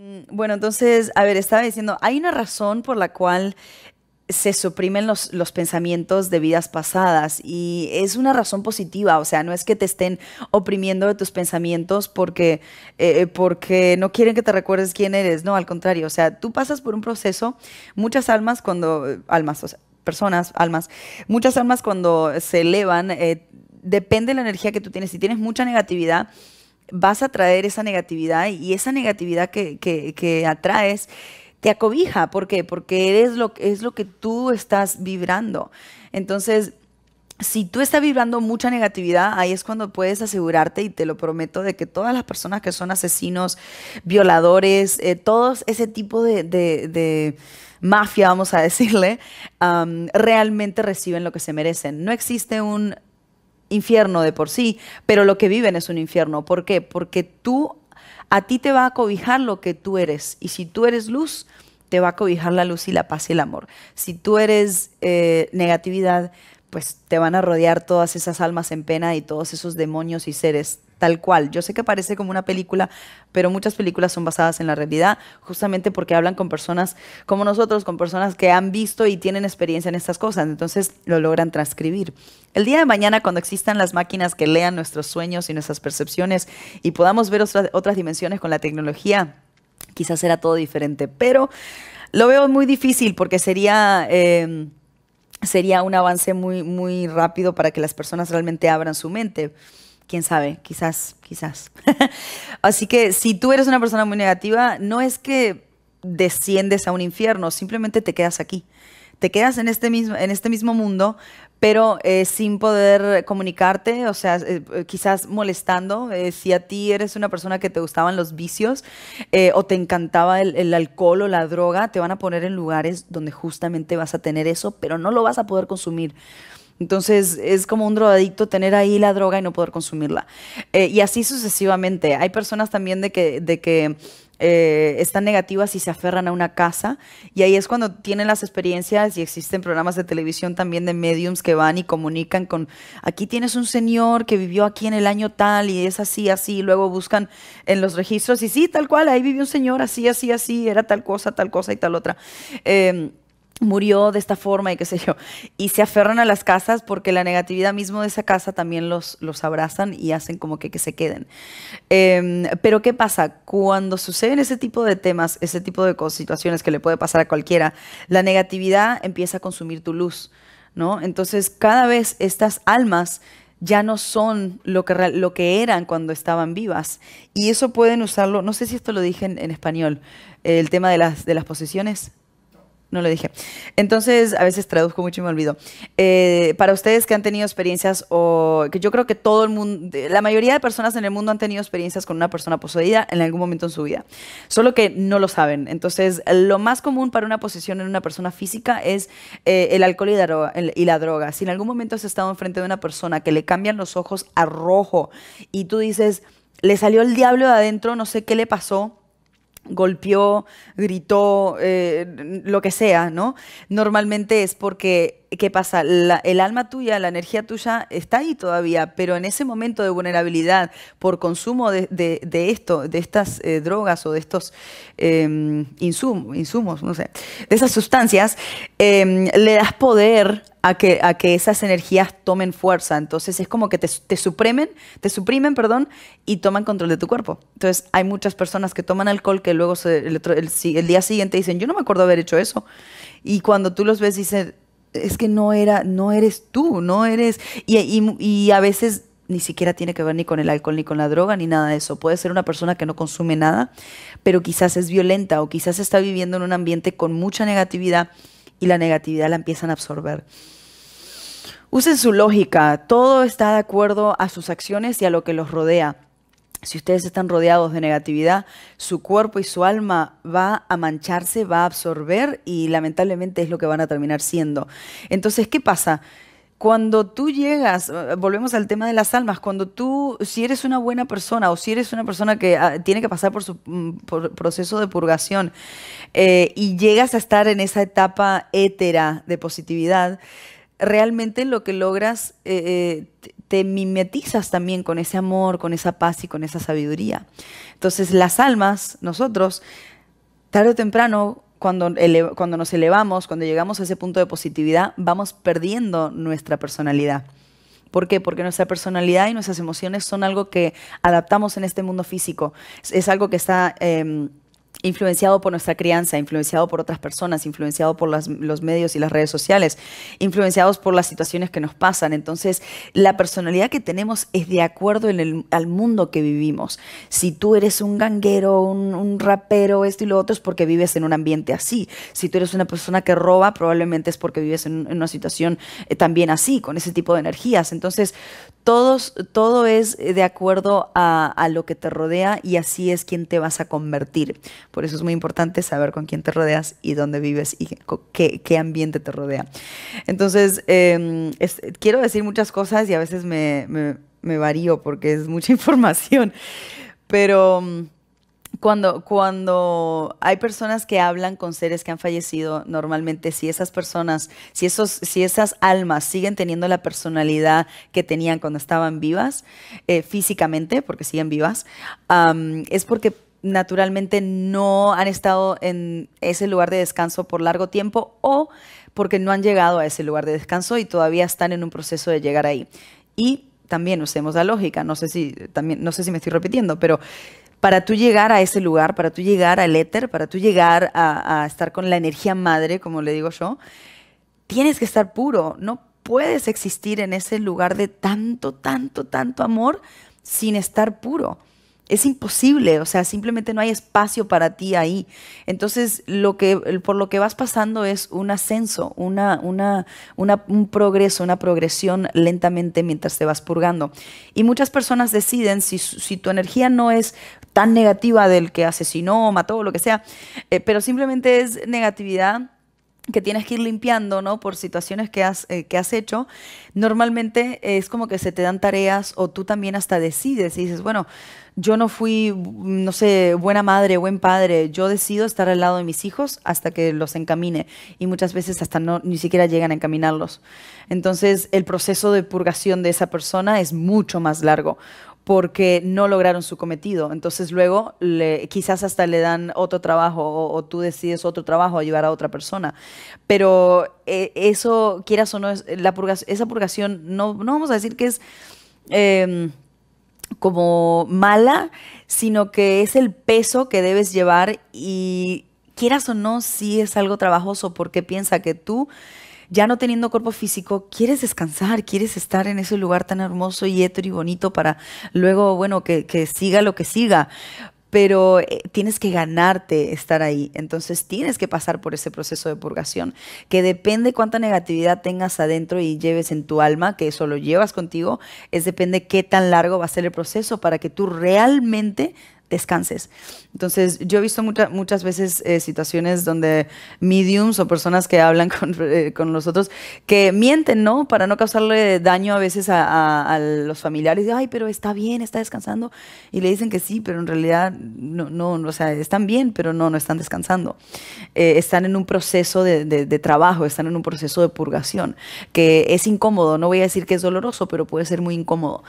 Mm, bueno, entonces, a ver, estaba diciendo, hay una razón por la cual se suprimen los, pensamientos de vidas pasadas y es una razón positiva, o sea, no es que te estén oprimiendo de tus pensamientos porque, eh, eh, porque no quieren que te recuerdes quién eres, no, al contrario, o sea, tú pasas por un proceso, muchas almas cuando, eh, almas, o sea, personas, almas, muchas almas cuando se elevan, depende de la energía que tú tienes, si tienes mucha negatividad, vas a traer esa negatividad y esa negatividad que, atraes te acobija. ¿Por qué? Porque eres lo, es lo que tú estás vibrando. Entonces, si tú estás vibrando mucha negatividad, ahí es cuando puedes asegurarte, y te lo prometo, de que todas las personas que son asesinos, violadores, eh, todos ese tipo de, mafia, vamos a decirle, realmente reciben lo que se merecen. No existe un infierno de por sí, pero lo que viven es un infierno. ¿Por qué? Porque tú, a ti te va a cobijar lo que tú eres. Y si tú eres luz, te va a cobijar la luz y la paz y el amor. Si tú eres eh, negatividad, pues te van a rodear todas esas almas en pena y todos esos demonios y seres tal cual. Yo sé que parece como una película, pero muchas películas son basadas en la realidad, justamente porque hablan con personas como nosotros, con personas que han visto y tienen experiencia en estas cosas, entonces lo logran transcribir. El día de mañana, cuando existan las máquinas que lean nuestros sueños y nuestras percepciones y podamos ver otras, dimensiones con la tecnología, quizás será todo diferente, pero lo veo muy difícil porque sería... Em, sería un avance muy, muy rápido para que las personas realmente abran su mente quién sabe, quizás, quizás. Así que si tú eres una persona muy negativa, no es que desciendes a un infierno, simplemente te quedas aquí. Te quedas en este mismo, en este mismo mundo, pero eh, sin poder comunicarte, o sea, eh, eh, quizás molestando. si a ti eres una persona que te gustaban los vicios o te encantaba el, el, alcohol o la droga, te van a poner en lugares donde justamente vas a tener eso, pero no lo vas a poder consumir. Entonces es como un drogadicto tener ahí la droga y no poder consumirla. Eh, y así sucesivamente. Hay personas también de que, de que eh, están negativas y se aferran a una casa. Y ahí es cuando tienen las experiencias y existen programas de televisión también de mediums que van y comunican con, aquí tienes un señor que vivió aquí en el año tal y es así, así. luego buscan en los registros y sí, tal cual, ahí vivió un señor así, así, así, era tal cosa, tal cosa y tal otra. Em, murió de esta forma y qué sé yo. Y se aferran a las casas porque la negatividad mismo de esa casa también los, los abrazan y hacen como que, que se queden. Em, pero ¿qué pasa? Cuando suceden ese tipo de temas, ese tipo de situaciones que le puede pasar a cualquiera, la negatividad empieza a consumir tu luz, ¿no? Entonces cada vez estas almas ya no son lo que, lo que eran cuando estaban vivas. Y eso pueden usarlo, no sé si esto lo dije en, español, el tema de las, de las posesiones. No lo dije. Entonces, a veces traduzco mucho y me olvido. Eh, para ustedes que han tenido experiencias, o que yo creo que todo el mundo, la mayoría de personas en el mundo han tenido experiencias con una persona poseída en algún momento en su vida, solo que no lo saben. Entonces, lo más común para una posesión en una persona física es eh, el alcohol y la, droga, y la droga. Si en algún momento has estado enfrente de una persona que le cambian los ojos a rojo y tú dices, le salió el diablo de adentro, no sé qué le pasó golpeó, gritó, eh, lo que sea, ¿no? Normalmente es porque ¿qué pasa? el alma tuya, la energía tuya está ahí todavía, pero en ese momento de vulnerabilidad por consumo de, esto, de estas eh, drogas o de estos em, insumos, no sé, de esas sustancias, em, le das poder a que, a que esas energías tomen fuerza. Entonces es como que te, te, suprimen, te suprimen, perdón, y toman control de tu cuerpo. Entonces hay muchas personas que toman alcohol que luego se, el, el, día siguiente dicen, yo no me acuerdo haber hecho eso. Y cuando tú los ves dicen, es que no era, no eres tú, no eres. Y, y, a veces ni siquiera tiene que ver ni con el alcohol, ni con la droga, ni nada de eso. Puede ser una persona que no consume nada, pero quizás es violenta o quizás está viviendo en un ambiente con mucha negatividad y la negatividad la empiezan a absorber. Usen su lógica, todo está de acuerdo a sus acciones y a lo que los rodea si ustedes están rodeados de negatividad, su cuerpo y su alma va a mancharse, va a absorber y lamentablemente es lo que van a terminar siendo. Entonces, ¿qué pasa? Cuando tú llegas, volvemos al tema de las almas, cuando tú, si eres una buena persona o si eres una persona que ah, tiene que pasar por su mm, proceso de purgación eh, y llegas a estar en esa etapa hétera de positividad, realmente lo que logras eh, eh, te mimetizas también con ese amor, con esa paz y con esa sabiduría. Entonces las almas, nosotros, tarde o temprano, cuando, cuando nos elevamos, cuando llegamos a ese punto de positividad, vamos perdiendo nuestra personalidad. ¿Por qué? Porque nuestra personalidad y nuestras emociones son algo que adaptamos en este mundo físico. Es, algo que está em, influenciado por nuestra crianza, influenciado por otras personas, influenciado por los medios y las redes sociales, influenciados por las situaciones que nos pasan. Entonces, la personalidad que tenemos es de acuerdo al mundo que vivimos. Si tú eres un ganguero, un, rapero, esto y lo otro, es porque vives en un ambiente así. Si tú eres una persona que roba, probablemente es porque vives en, una situación eh, también así, con ese tipo de energías. Entonces, todos, todo es de acuerdo a lo que te rodea y así es quien te vas a convertir. Por eso es muy importante saber con quién te rodeas y dónde vives y qué, ambiente te rodea. Entonces, em, quiero decir muchas cosas y a veces me, varío porque es mucha información, pero... Mm, cuando, cuando, hay personas que hablan con seres que han fallecido, normalmente si esas personas, si, esos, si esas almas siguen teniendo la personalidad que tenían cuando estaban vivas, eh, físicamente, porque siguen vivas, es porque naturalmente no han estado en ese lugar de descanso por largo tiempo o porque no han llegado a ese lugar de descanso y todavía están en un proceso de llegar ahí. Y también usemos la lógica, no sé si, también, no sé si me estoy repitiendo, pero para tú llegar a ese lugar, para tú llegar al éter, para tú llegar a estar con la energía madre, como le digo yo, tienes que estar puro, no puedes existir en ese lugar de tanto, tanto, tanto amor sin estar puro es imposible, o sea, simplemente no hay espacio para ti ahí. Entonces, lo que, por lo que vas pasando es un ascenso, una, una, un progreso, una progresión lentamente mientras te vas purgando. Y muchas personas deciden, si, tu energía no es tan negativa del que asesinó, mató, lo que sea, eh, pero simplemente es negatividad que tienes que ir limpiando, ¿no? Por situaciones que has, eh, que has hecho, normalmente es como que se te dan tareas o tú también hasta decides y dices, bueno, yo no fui, no sé, buena madre, buen padre, yo decido estar al lado de mis hijos hasta que los encamine y muchas veces hasta no, ni siquiera llegan a encaminarlos. Entonces el proceso de purgación de esa persona es mucho más largo porque no lograron su cometido. Entonces luego quizás hasta le dan otro trabajo o, tú decides otro trabajo, ayudar a otra persona. Pero eh, eso, quieras o no, es, la esa purgación no, no vamos a decir que es... Em, como mala, sino que es el peso que debes llevar y quieras o no, sí es algo trabajoso porque piensa que tú ya no teniendo cuerpo físico, quieres descansar, quieres estar en ese lugar tan hermoso y hétero y bonito para luego, bueno, que, que siga lo que siga pero eh, tienes que ganarte estar ahí. Entonces tienes que pasar por ese proceso de purgación, que depende cuánta negatividad tengas adentro y lleves en tu alma, que eso lo llevas contigo, es depende qué tan largo va a ser el proceso para que tú realmente descanses. Entonces, yo he visto muchas muchas veces eh, situaciones donde mediums o personas que hablan con, eh, con, nosotros que mienten, ¿no? Para no causarle daño a veces a, los familiares. Ay, pero está bien, está descansando. Y le dicen que sí, pero en realidad no, no o sea, están bien, pero no, no están descansando. Eh, están en un proceso de, de, trabajo, están en un proceso de purgación, que es incómodo. No voy a decir que es doloroso, pero puede ser muy incómodo.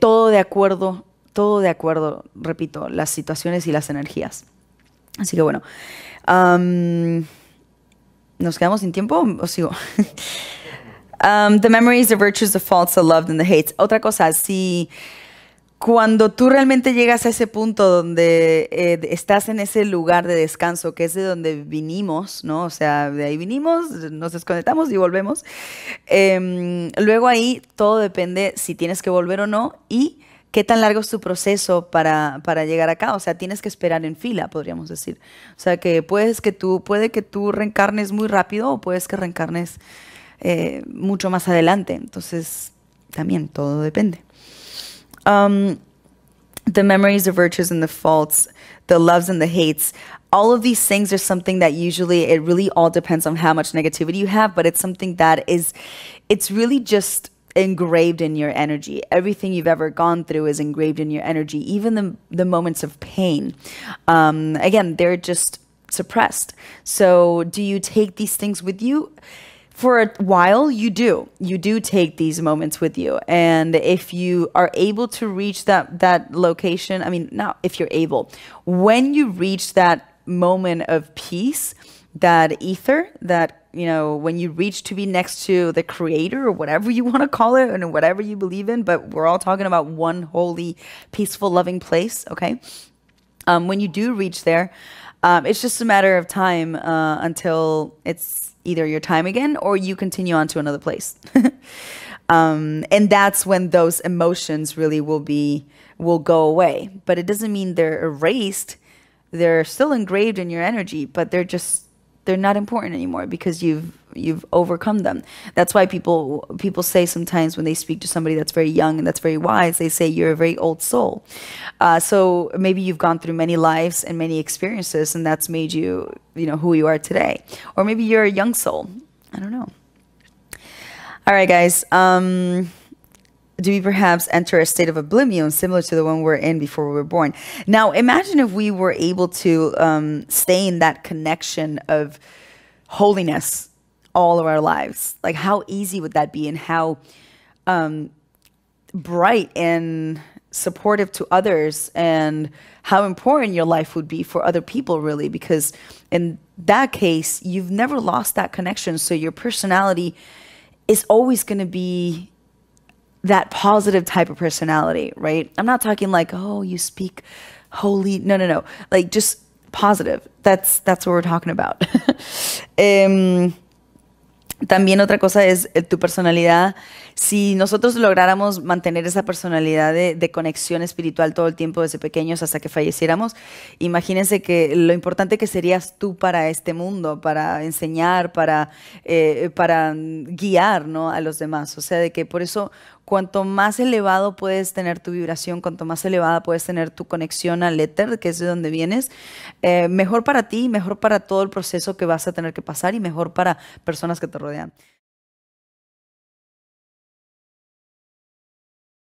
todo de acuerdo todo de acuerdo, repito, las situaciones y las energías. Así que bueno, ¿nos quedamos sin tiempo o sigo? Um, the memories, the virtues, the faults, the love and the hates. Otra cosa, si cuando tú realmente llegas a ese punto donde eh, estás en ese lugar de descanso, que es de donde vinimos, ¿no? O sea, de ahí vinimos, nos desconectamos y volvemos. Em, luego ahí todo depende si tienes que volver o no y ¿Qué tan largo es tu proceso para, para, llegar acá? O sea, tienes que esperar en fila, podríamos decir. O sea, que puedes que tú, puede que tú reencarnes muy rápido o puedes que reencarnes eh, mucho más adelante. Entonces, también todo depende. Um, the memories, the virtues and the faults, the loves and the hates. all of these things are something that usually it really all depends on how much negativity you have but it's something that is it's really just engraved in your energy. Everything you've ever gone through is engraved in your energy, even the, the moments of pain. Um, again, they're just suppressed. So, do you take these things with you? For a while, you do. You do take these moments with you. And if you are able to reach that, that location, I mean, not if you're able, when you reach that moment of peace, that ether, that you know, when you reach to be next to the creator or whatever you want to call it and whatever you believe in, but we're all talking about one holy, peaceful, loving place, okay? Um, when you do reach there, um, it's just a matter of time uh, until it's either your time again or you continue on to another place. um, and that's when those emotions really will be will go away. But it doesn't mean they're erased. They're still engraved in your energy, but they're just they're not important anymore because you've you've overcome them. That's why people people say sometimes when they speak to somebody that's very young and that's very wise, they say you're a very old soul. Uh, so maybe you've gone through many lives and many experiences, and that's made you you know who you are today. Or maybe you're a young soul. I don't know. All right, guys. Um, do we perhaps enter a state of oblivion similar to the one we are in before we were born? Now, imagine if we were able to um, stay in that connection of holiness all of our lives. Like, how easy would that be, and how um, bright and supportive to others, and how important your life would be for other people, really? Because in that case, you've never lost that connection, so your personality is always going to be that positive type of personality, right? I'm not talking like, oh, you speak holy. No, no, no. Like just positive. That's that's what we're talking about. Em, también otra cosa es eh, tu personalidad. Si nosotros lográramos mantener esa personalidad de, conexión espiritual todo el tiempo desde pequeños hasta que falleciéramos, imagínense que lo importante que serías tú para este mundo, para enseñar, para, eh, para guiar ¿no? a los demás. O sea, de que por eso cuanto más elevado puedes tener tu vibración, cuanto más elevada puedes tener tu conexión al éter, que es de donde vienes, eh, mejor para ti, mejor para todo el proceso que vas a tener que pasar y mejor para personas que te rodean.